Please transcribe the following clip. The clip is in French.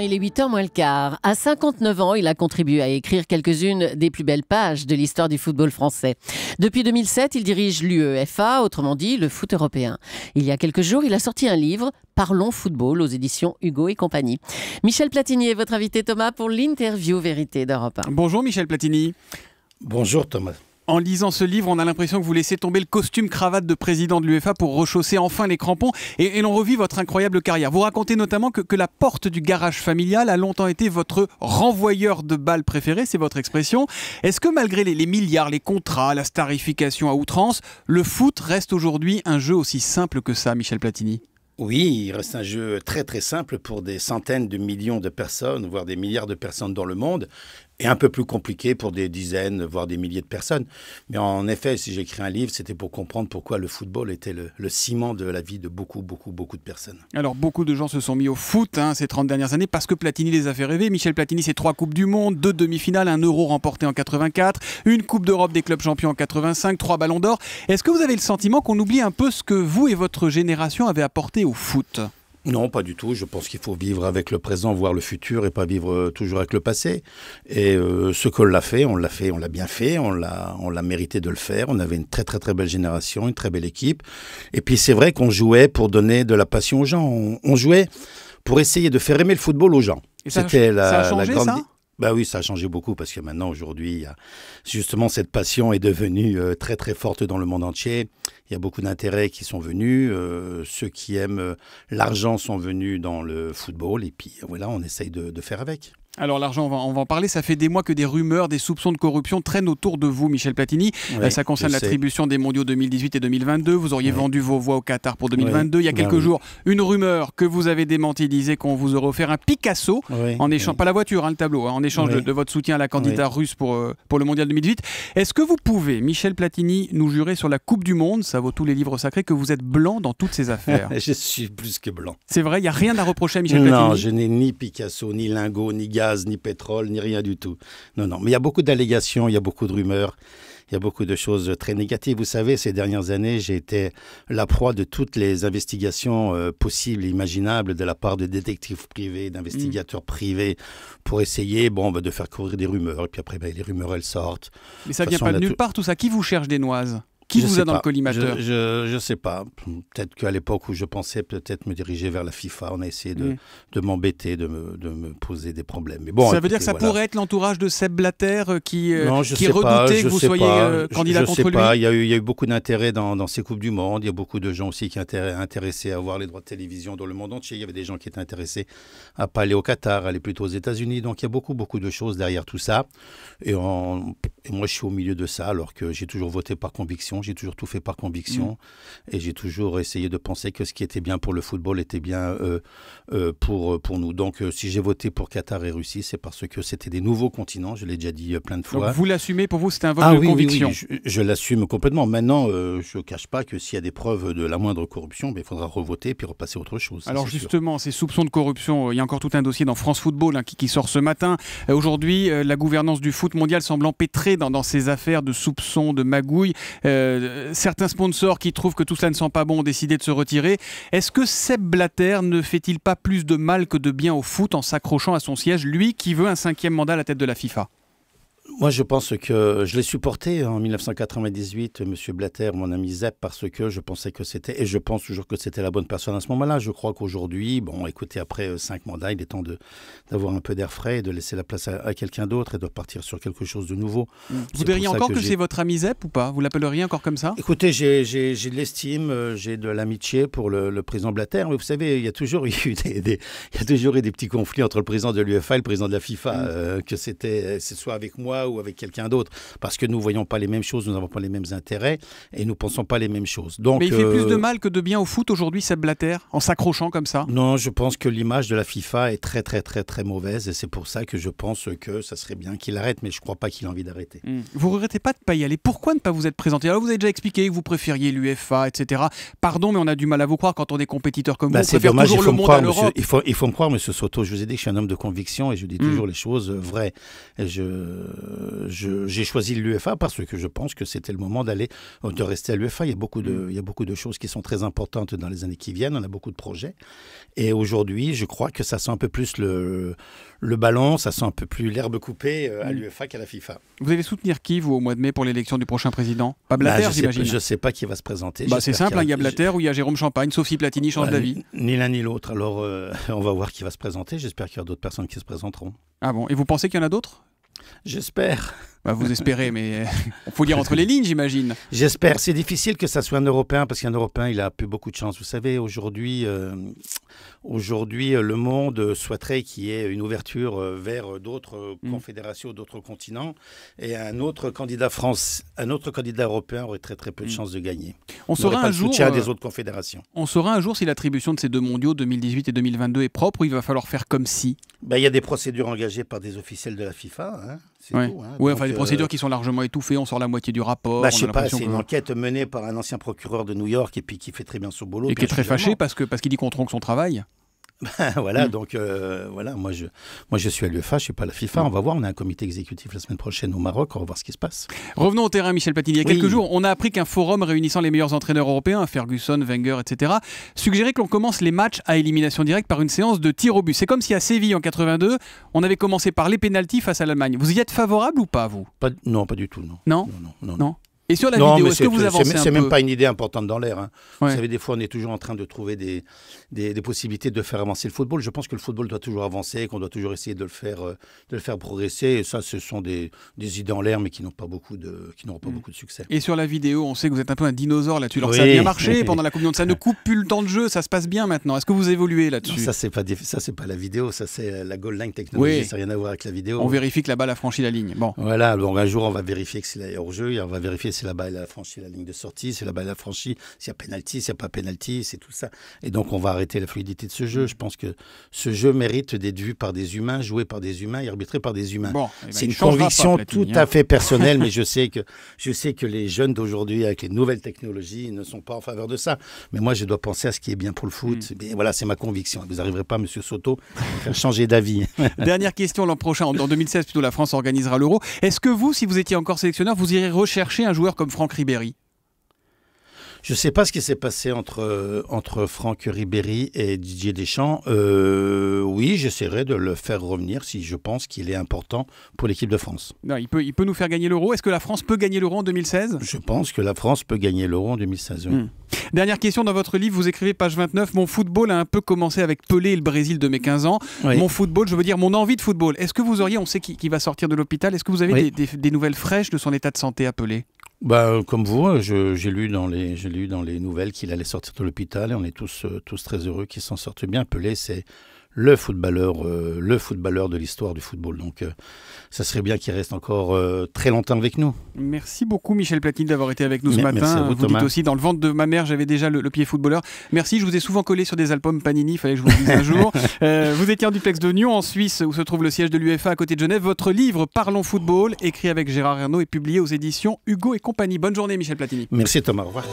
il est 8 ans moins le quart. À 59 ans, il a contribué à écrire quelques-unes des plus belles pages de l'histoire du football français. Depuis 2007, il dirige l'UEFA, autrement dit le foot européen. Il y a quelques jours, il a sorti un livre, Parlons football, aux éditions Hugo et compagnie. Michel Platini est votre invité Thomas pour l'interview Vérité d'Europe 1. Bonjour Michel Platini. Bonjour Thomas en lisant ce livre, on a l'impression que vous laissez tomber le costume cravate de président de l'UEFA pour rechausser enfin les crampons et, l'on revit votre incroyable carrière. Vous racontez notamment que, la porte du garage familial a longtemps été votre renvoyeur de balles préféré, c'est votre expression. Est-ce que malgré les, milliards, les contrats, la starification à outrance, le foot reste aujourd'hui un jeu aussi simple que ça, Michel Platini oui, il reste un jeu très très simple pour des centaines de millions de personnes, voire des milliards de personnes dans le monde, et un peu plus compliqué pour des dizaines, voire des milliers de personnes. Mais en effet, si j'écris un livre, c'était pour comprendre pourquoi le football était le, ciment de la vie de beaucoup, beaucoup, beaucoup de personnes. Alors, beaucoup de gens se sont mis au foot hein, ces 30 dernières années parce que Platini les a fait rêver. Michel Platini, c'est trois Coupes du Monde, deux demi-finales, un Euro remporté en 84, une Coupe d'Europe des clubs champions en 85, trois Ballons d'Or. Est-ce que vous avez le sentiment qu'on oublie un peu ce que vous et votre génération avez apporté au foot non, pas du tout. Je pense qu'il faut vivre avec le présent, voir le futur et pas vivre euh, toujours avec le passé. Et euh, ce qu'on l'a fait, on l'a fait, on l'a bien fait, on l'a, on l'a mérité de le faire. On avait une très très très belle génération, une très belle équipe. Et puis c'est vrai qu'on jouait pour donner de la passion aux gens. On, jouait pour essayer de faire aimer le football aux gens. C'était la, ça a changé, Ça ben oui, ça a changé beaucoup parce que maintenant, aujourd'hui, justement, cette passion est devenue euh, très très forte dans le monde entier. Il y a beaucoup d'intérêts qui sont venus. Euh, ceux qui aiment euh, l'argent sont venus dans le football et puis voilà, on essaye de faire avec. Alors l'argent, on va, en parler. Ça fait des mois que des rumeurs, des soupçons de corruption traînent autour de vous, Michel Platini. Euh, ça concerne l'attribution des mondiaux 2018 et 2022. Vous auriez vendu vos voix au Qatar pour 2022. Il y a ben quelques jours, une rumeur que vous avez démentie disait qu'on vous aurait offert un Picasso, en échange, pas la voiture, hein, le tableau, hein, en échange de, votre soutien à la candidate russe pour, euh, pour le mondial 2018. Est-ce que vous pouvez, Michel Platini, nous jurer sur la Coupe du Monde, ça vaut tous les livres sacrés, que vous êtes blanc dans toutes ces affaires Je suis plus que blanc. C'est vrai, il n'y a rien à reprocher à Michel Platini. Non, je n'ai ni Picasso, ni Lingot, ni ni pétrole, ni rien du tout. Non, non. Mais il y a beaucoup d'allégations, il y a beaucoup de rumeurs, il y a beaucoup de choses très négatives. Vous savez, ces dernières années, j'ai été la proie de toutes les investigations euh, possibles, imaginables, de la part de détectives privés, d'investigateurs mm. privés, pour essayer bon, bah, de faire courir des rumeurs. Et puis après, bah, les rumeurs, elles sortent. Mais ça ne vient pas de nulle part, tout ça. Qui vous cherche des noises qui vous a dans le collimateur Je ne sais pas. Peut-être qu'à l'époque où je pensais peut-être me diriger vers la FIFA, on a essayé de, mm. de m'embêter, de me, de me, poser des problèmes. Mais bon, ça veut dire que ça pourrait être l'entourage de Seb Blatter euh, qui, euh, qui redoutait que vous soyez euh, candidat je, contre sais pas. Il y, a eu, il y a eu beaucoup d'intérêt dans, dans, ces Coupes du Monde. Il y a beaucoup de gens aussi qui étaient intéressés à voir les droits de télévision dans le monde entier. Il y avait des gens qui étaient intéressés à pas aller au Qatar, à aller plutôt aux États-Unis. Donc il y a beaucoup, beaucoup de choses derrière tout ça. Et, en, et moi, je suis au milieu de ça, alors que j'ai toujours voté par conviction j'ai toujours tout fait par conviction mm. et j'ai toujours essayé de penser que ce qui était bien pour le football était bien euh, euh, pour, euh, pour nous. Donc si j'ai voté pour Qatar et Russie, c'est parce que c'était des nouveaux continents, je l'ai déjà dit plein de fois. vous l'assumez, pour vous c'était un vote ah de conviction oui, Je, l'assume complètement. Maintenant, je ne cache pas que s'il y a des preuves de la moindre corruption, ben, il faudra revoter puis repasser à autre chose. Alors justement, ces soupçons de corruption, il y a encore tout un dossier dans France Football hein, qui, sort ce matin. Aujourd'hui, la gouvernance du foot mondial semble empêtrée dans, ces affaires de soupçons, de magouilles. Euh, certains sponsors qui trouvent que tout cela ne sent pas bon ont décidé de se retirer. Est-ce que Seb Blatter ne fait-il pas plus de mal que de bien au foot en s'accrochant à son siège, lui qui veut un cinquième mandat à la tête de la FIFA moi, je pense que je l'ai supporté en 1998, M. Blatter, mon ami Zep, parce que je pensais que c'était, et je pense toujours que c'était la bonne personne à ce moment-là. Je crois qu'aujourd'hui, bon, écoutez, après euh, cinq mandats, il est temps d'avoir un peu d'air frais et de laisser la place à, quelqu'un d'autre et de partir sur quelque chose de nouveau. Mm. Vous diriez encore que, c'est votre ami Zep ou pas Vous l'appelleriez encore comme ça Écoutez, j'ai de l'estime, euh, j'ai de l'amitié pour le, président Blatter, mais vous savez, il y a toujours eu des, il y a toujours eu des petits conflits entre le président de l'UEFA et le président de la FIFA, mm. euh, que c'était, ce soit avec moi ou avec quelqu'un d'autre, parce que nous ne voyons pas les mêmes choses, nous n'avons pas les mêmes intérêts et nous ne pensons pas les mêmes choses. Donc, Mais il fait plus de euh, mal que de bien au foot aujourd'hui, cette Blatter, en s'accrochant comme ça Non, je pense que l'image de la FIFA est très, très, très, très mauvaise et c'est pour ça que je pense que ça serait bien qu'il arrête, mais je ne crois pas qu'il a envie d'arrêter. Vous hmm. Vous regrettez pas de ne pas y aller Pourquoi ne pas vous être présenté Alors, vous avez déjà expliqué que vous préfériez l'UFA, etc. Pardon, mais on a du mal à vous croire quand on est compétiteur comme bah, vous. C'est dommage, il faut, me croire, monsieur, il, faut, il faut me croire, monsieur Soto. Je vous ai dit que je suis un homme de conviction et je dis hmm. toujours les choses vraies. je, euh, j'ai choisi l'UEFA parce que je pense que c'était le moment d'aller, euh, de rester à l'UEFA. Il, y a beaucoup de, mm. il y a beaucoup de choses qui sont très importantes dans les années qui viennent. On a beaucoup de projets. Et aujourd'hui, je crois que ça sent un peu plus le, le ballon, ça sent un peu plus l'herbe coupée euh, à mm. l'UEFA qu'à la FIFA. Vous allez soutenir qui, vous, au mois de mai, pour l'élection du prochain président Pas Blatter, bah, j'imagine. Je ne sais pas qui va se présenter. Bah, c'est simple, il y a hein, Blatter ou il y a Jérôme Champagne, sauf si Platini change d'avis. Ni l'un ni l'autre. Alors, on va voir qui va se présenter. J'espère qu'il y aura d'autres personnes qui se présenteront. Ah bon Et vous pensez qu'il y en a d'autres J'espère. Bah, vous espérez, mais il faut lire entre les lignes, j'imagine. J'espère. C'est difficile que ça soit un Européen, parce qu'un Européen, il a plus beaucoup de chance. Vous savez, aujourd'hui, euh, aujourd'hui euh, le monde souhaiterait qu'il y ait une ouverture euh, vers d'autres mm. confédérations, d'autres continents. Et un autre candidat France, un autre candidat européen aurait très, très peu de mm. chances de gagner. On saura un jour. des autres confédérations. On saura un jour si l'attribution de ces deux mondiaux, 2018 et 2022, est propre ou il va falloir faire comme si. Ben, il y a des procédures engagées par des officiels de la FIFA. Hein. Oui, ouais. Hein. enfin, des euh, procédures qui sont largement étouffées. On sort la moitié du rapport. Bah, je ne sais pas, c'est une enquête menée par un ancien procureur de New York et puis qui fait très bien son boulot. Et qui est très fâché parce qu'il parce dit qu'on tronque son travail. Ben, voilà, hmm. donc euh, voilà, moi je, moi je suis à l'UEFA, je ne suis pas à la FIFA. Hmm. On va voir, on a un comité exécutif la semaine prochaine au Maroc, on va voir ce qui se passe. Revenons au terrain, Michel Platini. Il y a quelques jours, on a appris qu'un forum réunissant les meilleurs entraîneurs européens, Ferguson, Wenger, etc., suggérait qu'on commence les matchs à élimination directe par une séance de tir au but. C'est comme si à Séville en 82, on avait commencé par les pénalties face à l'Allemagne. Vous y êtes favorable ou pas, vous Non, pas du tout, non. non, non. non. Et sur la vidéo, est-ce que vous avancez C'est même pas une idée importante dans l'air. Hein. Vous savez, des fois, on est toujours en train de trouver des, des, possibilités de faire avancer le football. Je pense que le football doit toujours avancer, qu'on doit toujours essayer de le faire, euh, de le faire progresser. Et ça, ce sont des, des idées en l'air, mais qui n'ont pas beaucoup de, qui n'auront pas mm. beaucoup de succès. Et sur la vidéo, on sait que vous êtes un peu un dinosaure là-dessus. Alors ça a bien marché pendant la Coupe du Monde. Ça ne coupe plus le temps de jeu. Ça se passe bien maintenant. Est-ce que vous évoluez là-dessus Ça, c'est pas, ça, c'est pas la vidéo. Ça, c'est euh, la goal line technologie. Ça n'a rien à voir avec la vidéo. On vérifie que la balle a franchi la ligne. Bon. Voilà. Donc un jour, on va vérifier que c'est hors jeu. Et on va vérifier c'est là-bas, il a franchi la ligne de sortie, c'est là-bas, il a franchi, s'il y a pénalty, s'il n'y a pas pénalty, c'est tout ça. Et donc, on va arrêter la fluidité de ce jeu. Mm. Je pense que ce jeu mérite d'être vu par des humains, joué par des humains et arbitré par des humains. Eh ben, c'est une conviction tout hein. à fait personnelle, mais je sais que, je sais que les jeunes d'aujourd'hui, avec les nouvelles technologies, ne sont pas en faveur de ça. Mais moi, je dois penser à ce qui est bien pour le foot. Mm. voilà, c'est ma conviction. Vous n'arriverez pas, monsieur Soto, à changer d'avis. Dernière question, l'an prochain, en 2016, plutôt, la France organisera l'Euro. Est-ce que vous, si vous étiez encore sélectionneur, vous irez rechercher un joueur comme Franck Ribéry je ne sais pas ce qui s'est passé entre, euh, entre Franck Ribéry et Didier Deschamps. Euh, oui, j'essaierai de le faire revenir si je pense qu'il est important pour l'équipe de France. il, peut, il peut nous faire gagner l'euro. Est-ce que la France peut gagner l'euro en 2016 Je pense que la France peut gagner l'euro en 2016. Dernière question, dans votre livre, vous écrivez page 29, mon football a un peu commencé avec Pelé et le Brésil de mes 15 ans. Mon football, je veux dire mon envie de football. Est-ce que vous auriez, on sait qui, va sortir de l'hôpital, est-ce que vous avez des, nouvelles fraîches de son état de santé à Pelé bah, comme vous, j'ai lu dans les, lu dans les nouvelles qu'il allait sortir de l'hôpital et on est tous, euh, tous très heureux qu'il s'en sorte bien. Pelé, c'est le footballeur, euh, le footballeur de l'histoire du football. Donc, euh, ça serait bien qu'il reste encore euh, très longtemps avec nous. Merci beaucoup, Michel Platini, d'avoir été avec nous ce matin. Vous, dites aussi, dans le ventre de ma mère, j'avais déjà le, pied footballeur. Merci, je vous ai souvent collé sur des albums Panini, il fallait que je vous le dise un jour. vous étiez en duplex de Nyon, en Suisse, où se trouve le siège de l'UFA à côté de Genève. Votre livre Parlons football, écrit avec Gérard Renault et publié aux éditions Hugo et compagnie. Bonne journée, Michel Platini. Merci, Thomas. Au revoir.